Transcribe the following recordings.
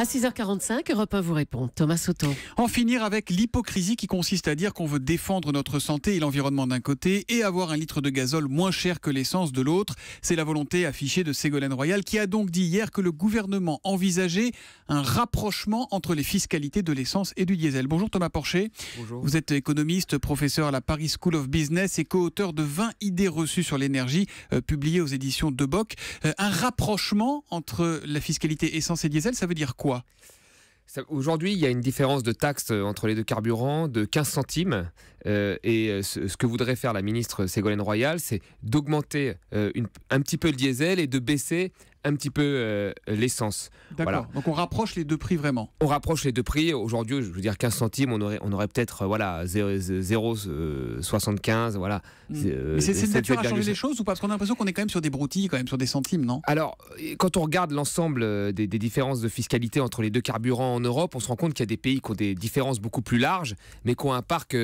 À 6h45, Europe 1 vous répond. Thomas Soto. En finir avec l'hypocrisie qui consiste à dire qu'on veut défendre notre santé et l'environnement d'un côté et avoir un litre de gazole moins cher que l'essence de l'autre. C'est la volonté affichée de Ségolène Royal qui a donc dit hier que le gouvernement envisageait un rapprochement entre les fiscalités de l'essence et du diesel. Bonjour Thomas Porcher. Bonjour. Vous êtes économiste, professeur à la Paris School of Business et co-auteur de 20 idées reçues sur l'énergie euh, publiées aux éditions Deboc. Euh, un rapprochement entre la fiscalité essence et diesel, ça veut dire quoi Aujourd'hui, il y a une différence de taxe euh, entre les deux carburants de 15 centimes. Euh, et euh, ce, que voudrait faire la ministre Ségolène Royal, c'est d'augmenter euh, un petit peu le diesel et de baisser un petit peu l'essence. D'accord. Voilà. Donc on rapproche les deux prix vraiment. On rapproche les deux prix. Aujourd'hui, je veux dire 15 centimes, on aurait, on aurait peut-être voilà 0,75 hmm. Mais voilà. c'est ça nature à changer les choses ou pas Parce qu'on a l'impression qu'on est quand même sur des broutilles, quand même sur des centimes, non Alors quand on regarde l'ensemble des, des, différences de fiscalité entre les deux carburants en Europe, on se rend compte qu'il y a des pays qui ont des différences beaucoup plus larges, mais qui ont un parc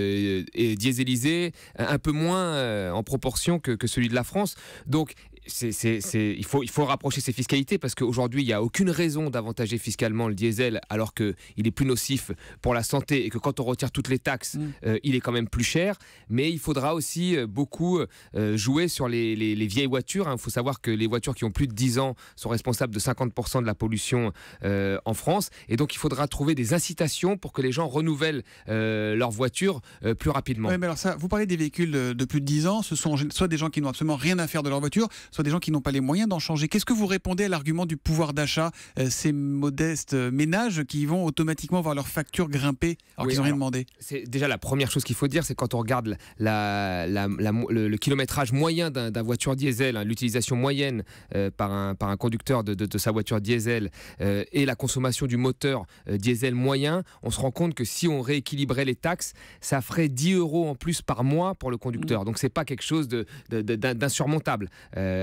et euh, dieselisé, un peu moins euh, en proportion que, que celui de la France. Donc c'est, il, faut, il faut rapprocher ces fiscalités parce qu'aujourd'hui, il n'y a aucune raison d'avantager fiscalement le diesel alors qu'il est plus nocif pour la santé et que quand on retire toutes les taxes, mm. euh, il est quand même plus cher. Mais il faudra aussi euh, beaucoup euh, jouer sur les, les, vieilles voitures. Il hein. faut savoir que les voitures qui ont plus de 10 ans sont responsables de 50% de la pollution en France. Et donc, il faudra trouver des incitations pour que les gens renouvellent leurs voitures plus rapidement. alors ça, vous parlez des véhicules de plus de 10 ans. Ce sont soit des gens qui n'ont absolument rien à faire de leur voiture, soit des gens qui n'ont pas les moyens d'en changer. Qu'est-ce que vous répondez à l'argument du pouvoir d'achat, euh, ces modestes euh, ménages qui vont automatiquement voir leurs factures grimper alors qu'ils n'ont rien demandé C'est déjà la première chose qu'il faut dire, c'est quand on regarde la, le, kilométrage moyen d'un voiture diesel, hein, l'utilisation moyenne euh, par, un, par un conducteur de, sa voiture diesel et la consommation du moteur diesel moyen, on se rend compte que si on rééquilibrait les taxes, ça ferait 10 euros en plus par mois pour le conducteur. Mmh. Donc c'est pas quelque chose d'insurmontable.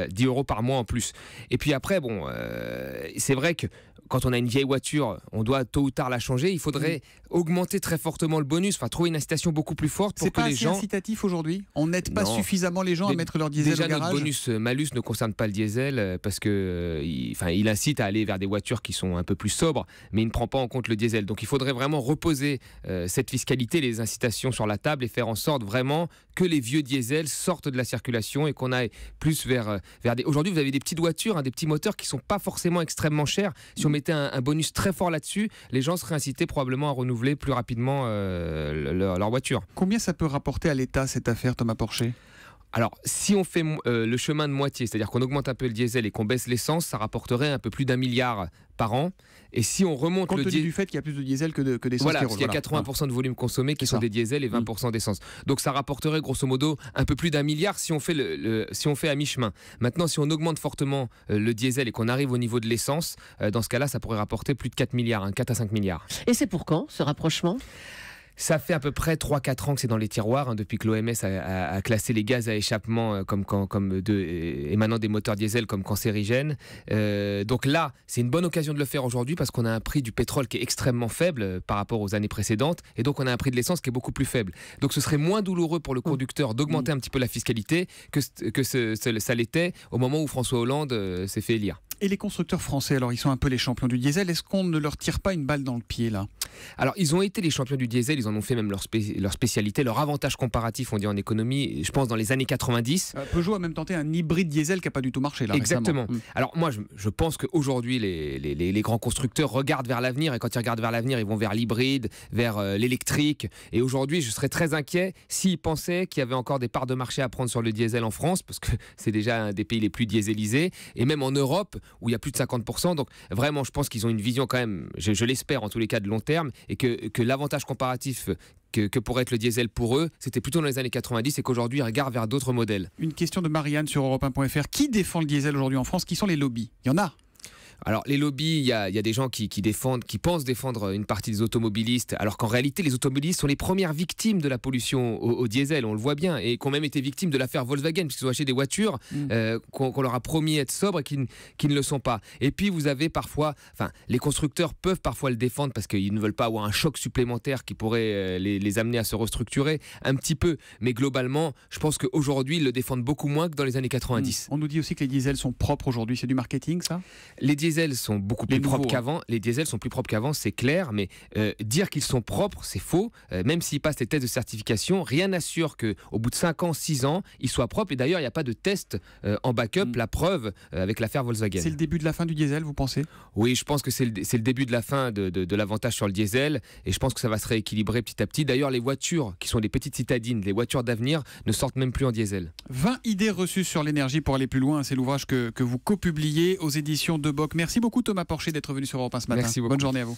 10 euros par mois en plus. Et puis après, bon, euh, c'est vrai que quand on a une vieille voiture, on doit tôt ou tard la changer. Il faudrait mm. augmenter très fortement le bonus, enfin trouver une incitation beaucoup plus forte pour que les gens. C'est pas incitatif aujourd'hui. On n'aide pas suffisamment les gens à mettre leur diesel au garage. Déjà, notre bonus euh, malus ne concerne pas le diesel euh, parce que, euh, enfin, il, incite à aller vers des voitures qui sont un peu plus sobres, mais il ne prend pas en compte le diesel. Donc, il faudrait vraiment reposer cette fiscalité, les incitations sur la table et faire en sorte vraiment que les vieux diesels sortent de la circulation et qu'on aille plus vers vers des. Aujourd'hui, vous avez des petites voitures, hein, des petits moteurs qui sont pas forcément extrêmement chers. Si on mm était un, bonus très fort là-dessus, les gens seraient incités probablement à renouveler plus rapidement euh, leur, leur voiture. Combien ça peut rapporter à l'État cette affaire, Thomas Porcher alors, si on fait euh, le chemin de moitié, c'est-à-dire qu'on augmente un peu le diesel et qu'on baisse l'essence, ça rapporterait un peu plus d'un milliard par an. Et si on remonte le diesel... du fait qu'il y a plus de diesel que, de, d'essence. Voilà, y a 80% de volume consommé qui sont des diesels et 20% mm. d'essence. Donc ça rapporterait grosso modo un peu plus d'un milliard si on fait, si on fait à mi-chemin. Maintenant, si on augmente fortement euh, le diesel et qu'on arrive au niveau de l'essence, euh, dans ce cas-là, ça pourrait rapporter plus de 4 milliards, 4 hein, à 5 milliards. Et c'est pour quand ce rapprochement ça fait à peu près 3-4 ans que c'est dans les tiroirs, hein, depuis que l'OMS a, classé les gaz à échappement euh, comme, euh, émanant des moteurs diesel comme cancérigènes. Euh, donc là, c'est une bonne occasion de le faire aujourd'hui parce qu'on a un prix du pétrole qui est extrêmement faible par rapport aux années précédentes, et donc on a un prix de l'essence qui est beaucoup plus faible. Donc ce serait moins douloureux pour le mmh. conducteur d'augmenter mmh. un petit peu la fiscalité que, que ça l'était au moment où François Hollande s'est fait élire. Et les constructeurs français, alors ils sont un peu les champions du diesel, est-ce qu'on ne leur tire pas une balle dans le pied là alors, ils ont été les champions du diesel, ils en ont fait même leur, spécialité, leur avantage comparatif, on dit en économie, je pense dans les années 90. Euh, Peugeot a même tenté un hybride diesel qui n'a pas du tout marché là. Exactement. Mm. Alors, moi, je, pense qu'aujourd'hui, les, les, grands constructeurs regardent vers l'avenir et quand ils regardent vers l'avenir, ils vont vers l'hybride, vers euh, l'électrique. Et aujourd'hui, je serais très inquiet s'ils pensaient qu'il y avait encore des parts de marché à prendre sur le diesel en France, parce que c'est déjà un des pays les plus dieselisés, et même en Europe, où il y a plus de 50%. Donc, vraiment, je pense qu'ils ont une vision quand même, je l'espère en tous les cas, de long terme et que, l'avantage comparatif que, que, pourrait être le diesel pour eux, c'était plutôt dans les années 90 et qu'aujourd'hui ils regardent vers d'autres modèles. Une question de Marianne sur europe1.fr. Qui défend le diesel aujourd'hui en France Qui sont les lobbies Il y en a alors les lobbies, il y, a, des gens qui, défendent, qui pensent défendre une partie des automobilistes, alors qu'en réalité les automobilistes sont les premières victimes de la pollution au, diesel, on le voit bien, et qui ont même été victimes de l'affaire Volkswagen, puisqu'ils ont acheté des voitures mm. euh, qu'on leur a promis être sobres et qui, ne le sont pas. Et puis vous avez parfois, enfin les constructeurs peuvent parfois le défendre parce qu'ils ne veulent pas avoir un choc supplémentaire qui pourrait euh, les, amener à se restructurer un petit peu, mais globalement, je pense qu'aujourd'hui ils le défendent beaucoup moins que dans les années 90. Mm. On nous dit aussi que les diesels sont propres aujourd'hui, c'est du marketing ça diesels sont beaucoup plus propres hein. qu'avant. Les diesels sont plus propres qu'avant, c'est clair, mais euh, dire qu'ils sont propres, c'est faux. Euh, même s'ils passent les tests de certification, rien n'assure qu'au bout de 5 ans, 6 ans, ils soient propres. Et d'ailleurs, il n'y a pas de test euh, en backup, mm. la preuve avec l'affaire Volkswagen. C'est le début de la fin du diesel, vous pensez Oui, je pense que c'est le, début de la fin de, l'avantage sur le diesel. Et je pense que ça va se rééquilibrer petit à petit. D'ailleurs, les voitures qui sont des petites citadines, les voitures d'avenir, ne sortent même plus en diesel. 20 idées reçues sur l'énergie pour aller plus loin, c'est l'ouvrage que, que vous copubliez aux éditions de Boc Merci beaucoup Thomas Porcher d'être venu sur Europe 1 ce matin. Merci beaucoup. Bonne journée à vous.